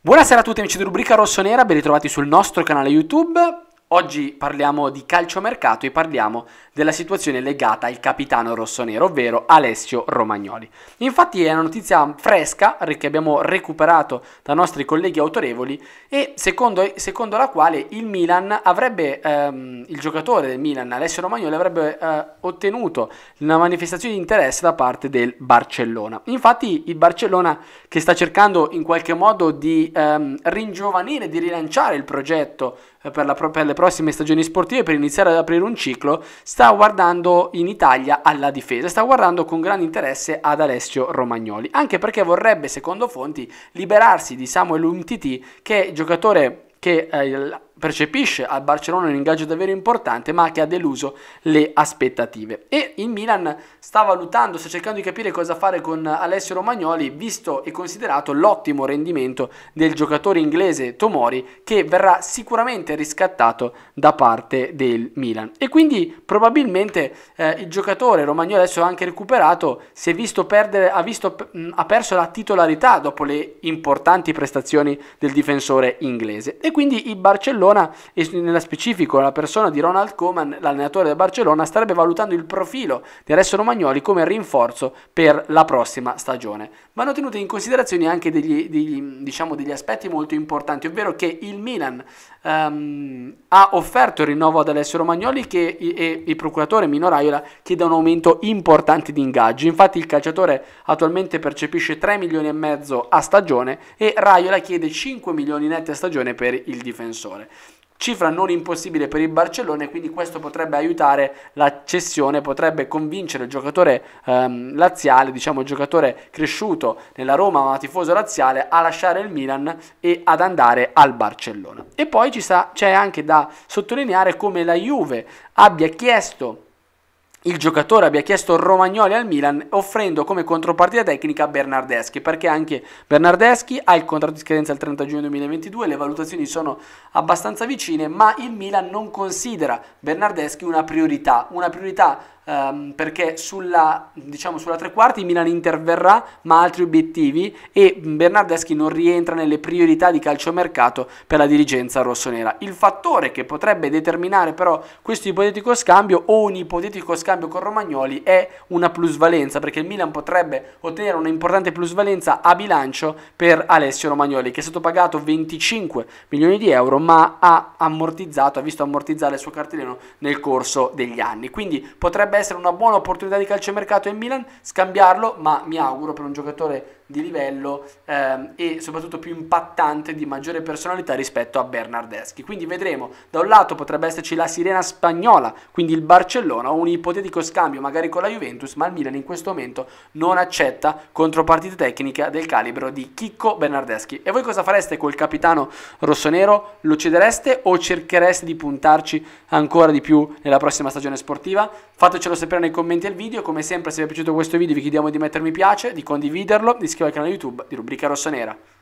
Buonasera a tutti amici di Rubrica Rossonera, ben ritrovati sul nostro canale YouTube. Oggi parliamo di calciomercato e parliamo della situazione legata al capitano rossonero, ovvero Alessio Romagnoli. Infatti è una notizia fresca che abbiamo recuperato da nostri colleghi autorevoli e secondo, secondo la quale il Milan avrebbe, ehm, il giocatore del Milan Alessio Romagnoli avrebbe eh, ottenuto una manifestazione di interesse da parte del Barcellona. Infatti il Barcellona che sta cercando in qualche modo di ehm, ringiovanire, di rilanciare il progetto eh, per, la, per le prossime stagioni sportive per iniziare ad aprire un ciclo, sta guardando in Italia alla difesa, sta guardando con grande interesse ad Alessio Romagnoli, anche perché vorrebbe, secondo fonti, liberarsi di Samuel Umtiti che è giocatore che eh, percepisce al Barcellona un ingaggio davvero importante ma che ha deluso le aspettative e il Milan sta valutando, sta cercando di capire cosa fare con Alessio Romagnoli visto e considerato l'ottimo rendimento del giocatore inglese Tomori che verrà sicuramente riscattato da parte del Milan e quindi probabilmente eh, il giocatore Romagnoli adesso anche recuperato si è visto perdere, ha, visto, mh, ha perso la titolarità dopo le importanti prestazioni del difensore inglese e quindi il Barcellona Barcellona e nella specifico la persona di Ronald Koeman, l'allenatore del Barcellona, starebbe valutando il profilo di Alessio Romagnoli come rinforzo per la prossima stagione. Vanno tenuti in considerazione anche degli, degli, diciamo, degli aspetti molto importanti, ovvero che il Milan um, ha offerto il rinnovo ad Alessio Romagnoli che, e il procuratore Mino Raiola chiede un aumento importante di ingaggi. Infatti il calciatore attualmente percepisce 3 milioni e mezzo a stagione e Raiola chiede 5 milioni netti a stagione per il difensore cifra non impossibile per il Barcellona e quindi questo potrebbe aiutare la cessione, potrebbe convincere il giocatore ehm, laziale, diciamo il giocatore cresciuto nella Roma ma tifoso laziale, a lasciare il Milan e ad andare al Barcellona. E poi sta, c'è anche da sottolineare come la Juve abbia chiesto il giocatore abbia chiesto Romagnoli al Milan offrendo come contropartita tecnica Bernardeschi perché anche Bernardeschi ha il contratto di scadenza il 30 giugno 2022 le valutazioni sono abbastanza vicine ma il Milan non considera Bernardeschi una priorità una priorità ehm, perché sulla, diciamo, sulla tre quarti Milan interverrà ma ha altri obiettivi e Bernardeschi non rientra nelle priorità di calciomercato per la dirigenza rossonera. Il fattore che potrebbe determinare però questo ipotetico scambio o un ipotetico scambio con Romagnoli è una plusvalenza perché il Milan potrebbe ottenere una importante plusvalenza a bilancio per Alessio Romagnoli che è stato pagato 25 milioni di euro ma ha ammortizzato, ha visto ammortizzare il suo cartellino nel corso degli anni. Quindi potrebbe essere una buona opportunità di calciomercato in Milan scambiarlo, ma mi auguro per un giocatore di livello ehm, e soprattutto più impattante di maggiore personalità rispetto a Bernardeschi. Quindi vedremo, da un lato potrebbe esserci la sirena spagnola, quindi il Barcellona o un ipotetico scambio magari con la Juventus, ma il Milan in questo momento non accetta contropartite tecniche del calibro di Chicco Bernardeschi. E voi cosa fareste col capitano rossonero? Lo cedereste o cerchereste di puntarci ancora di più nella prossima stagione sportiva? Fateci fatecelo sapere nei commenti al video, come sempre se vi è piaciuto questo video vi chiediamo di mettermi piace, di condividerlo, di iscrivervi al canale YouTube di Rubrica Rossa Nera.